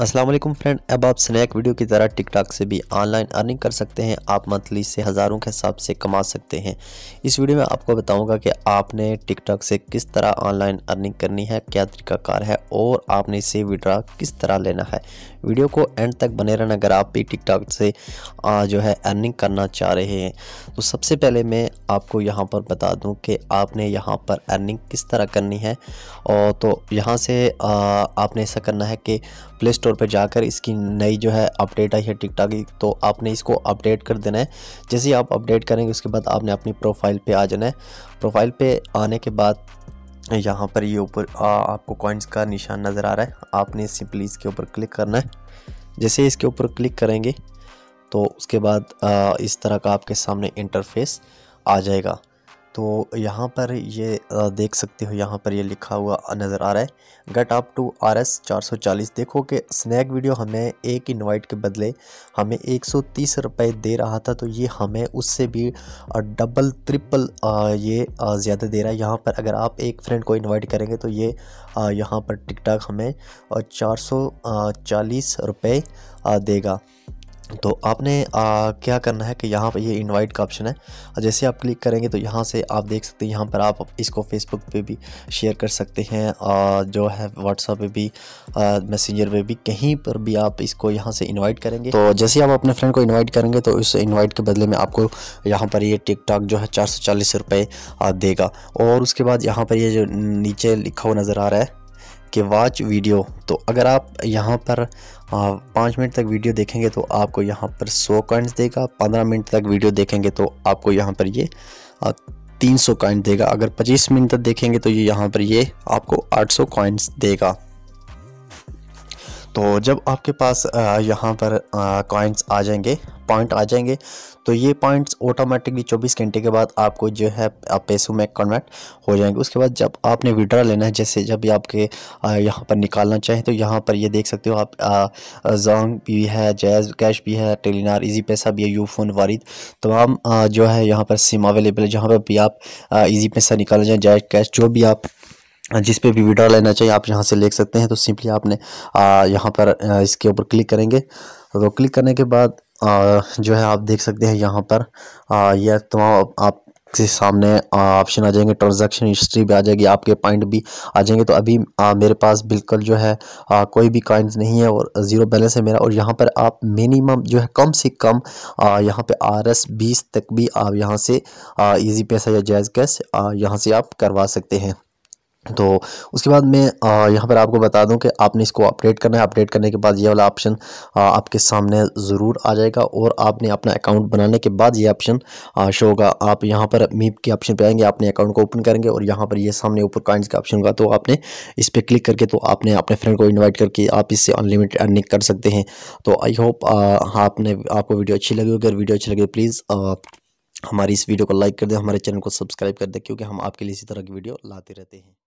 अस्सलाम वालेकुम फ्रेंड अब आप स्नैक वीडियो की तरह टिकटॉक से भी ऑनलाइन अर्निंग कर सकते हैं आप मंथली से हज़ारों के हिसाब से कमा सकते हैं इस वीडियो में आपको बताऊंगा कि आपने टिकटॉक से किस तरह ऑनलाइन अर्निंग करनी है क्या तरीकाकार है और आपने इसे विड्रा किस तरह लेना है वीडियो को एंड तक बने रहना अगर आप भी टिकटॉक से जो है अर्निंग करना चाह रहे हैं तो सबसे पहले मैं आपको यहाँ पर बता दूँ कि आपने यहाँ पर अर्निंग किस तरह करनी है और तो यहाँ से आपने ऐसा करना है कि प्ले स्टोर पर जाकर इसकी नई जो है अपडेट आई है टिकटॉक की तो आपने इसको अपडेट कर देना है जैसे ही आप अपडेट करेंगे उसके बाद आपने अपनी प्रोफाइल पे आ जाना है प्रोफाइल पे आने के बाद यहाँ पर ये ऊपर आपको कॉइन्स का निशान नज़र आ रहा है आपने सिंपली इसके ऊपर क्लिक करना है जैसे इसके ऊपर क्लिक करेंगे तो उसके बाद आ, इस तरह का आपके सामने इंटरफेस आ जाएगा तो यहाँ पर ये देख सकते हो यहाँ पर ये लिखा हुआ नज़र आ रहा है get up to R S चार सौ चालीस देखो कि स्नैक वीडियो हमें एक इनवाइट के बदले हमें एक सौ तीस रुपये दे रहा था तो ये हमें उससे भी डबल ट्रिपल ये ज़्यादा दे रहा है यहाँ पर अगर आप एक फ्रेंड को इनवाइट करेंगे तो ये यहाँ पर टिकट हमें चार सौ चालीस रुपये देगा तो आपने आ, क्या करना है कि यहाँ पर ये इनवाइट का ऑप्शन है और जैसे आप क्लिक करेंगे तो यहाँ से आप देख सकते हैं यहाँ पर आप इसको फेसबुक पे भी शेयर कर सकते हैं और जो है व्हाट्सअप पे भी मैसेंजर पे भी कहीं पर भी आप इसको यहाँ से इनवाइट करेंगे तो जैसे आप अपने फ्रेंड को इन्वाइट करेंगे तो उस इन्वाइट के बदले में आपको यहाँ पर ये टिक टॉक जो है चार सौ देगा और उसके बाद यहाँ पर ये जो नीचे लिखा हुआ नज़र आ रहा है कि वाच वीडियो तो अगर आप यहाँ पर पाँच मिनट तक वीडियो देखेंगे तो आपको यहाँ पर सौ कॉइंट्स देगा पंद्रह मिनट तक वीडियो देखेंगे तो आपको यहाँ पर ये तीन सौ कॉइंट देगा अगर पच्चीस मिनट तक देखेंगे तो ये यहाँ पर ये आपको आठ सौ कॉइंट्स देगा तो जब आपके पास यहाँ पर कॉइन्स आ जाएंगे पॉइंट आ जाएंगे तो ये पॉइंट्स ऑटोमेटिकली 24 घंटे के बाद आपको जो है पैसों में कन्वर्ट हो जाएंगे उसके बाद जब आपने विड्रा लेना है जैसे जब आपके यहाँ पर निकालना चाहें तो यहाँ पर ये देख सकते हो आप जोंग भी है जैज कैश भी है टेलीनार इजी पैसा भी है यू फोन वारिद तमाम जो है यहाँ पर सिम अवेलेबल है जहाँ पर भी आप ईजी पैसा निकालना चाहें जैज कैश जो भी आप जिस पे भी विड्रॉ लेना चाहिए आप यहाँ से ले सकते हैं तो सिंपली आपने यहाँ पर इसके ऊपर क्लिक करेंगे तो क्लिक करने के बाद जो है आप देख सकते हैं यहाँ पर यह तमाम आप के सामने ऑप्शन आ जाएंगे ट्रांजैक्शन हिस्ट्री भी आ जाएगी आपके पॉइंट भी आ जाएंगे तो अभी आ, मेरे पास बिल्कुल जो है आ, कोई भी कॉइन्स नहीं है और ज़ीरो बैलेंस है मेरा और यहाँ पर आप मिनिमम जो है कम से कम यहाँ पे आर एस बीस तक भी आप यहाँ से इजी पैसा या जायज़ कैश यहाँ से आप करवा सकते हैं तो उसके बाद मैं यहाँ पर आपको बता दूँ कि आपने इसको अपडेट करना है अपडेट करने के बाद ये वाला ऑप्शन आपके सामने ज़रूर आ जाएगा और आपने अपना अकाउंट बनाने के बाद ये ऑप्शन शो होगा आप यहाँ पर मीप के ऑप्शन पे आएंगे आपने अकाउंट को ओपन करेंगे और यहाँ पर ये सामने ऊपर काइंस का ऑप्शन होगा तो आपने इस पर क्लिक करके तो आपने अपने फ्रेंड को इन्वाइट करके आप इससे अनलिमिटेड अर्निंग कर सकते हैं तो आई होप आपने आपको वीडियो अच्छी लगी होगी अगर वीडियो अच्छी लगे प्लीज़ हमारी इस वीडियो को लाइक कर दें हमारे चैनल को सब्सक्राइब कर दें क्योंकि हम आपके लिए इसी तरह की वीडियो लाते रहते हैं